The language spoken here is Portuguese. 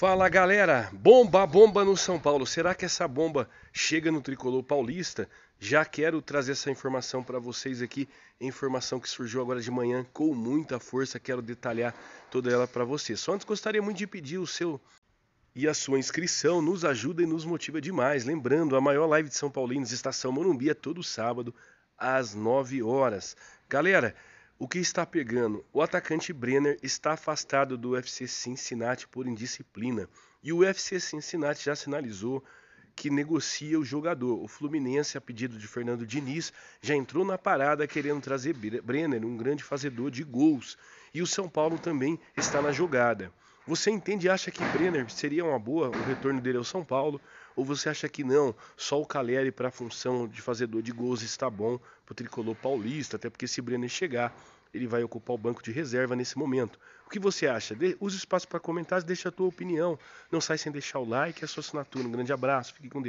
Fala galera, bomba, bomba no São Paulo. Será que essa bomba chega no tricolor paulista? Já quero trazer essa informação para vocês aqui, informação que surgiu agora de manhã com muita força, quero detalhar toda ela para vocês. Só antes gostaria muito de pedir o seu e a sua inscrição nos ajuda e nos motiva demais. Lembrando, a maior live de São Paulinos, Estação Morumbi, é todo sábado às 9 horas. Galera, o que está pegando? O atacante Brenner está afastado do UFC Cincinnati por indisciplina e o UFC Cincinnati já sinalizou que negocia o jogador. O Fluminense, a pedido de Fernando Diniz, já entrou na parada querendo trazer Brenner, um grande fazedor de gols. E o São Paulo também está na jogada. Você entende e acha que Brenner seria uma boa o retorno dele ao São Paulo? Ou você acha que não, só o Caleri para a função de fazedor de gols está bom para o tricolor paulista, até porque se Brenner chegar, ele vai ocupar o banco de reserva nesse momento. O que você acha? De Use espaço para comentários, deixa a tua opinião. Não sai sem deixar o like e a sua assinatura. Um grande abraço, fique com Deus.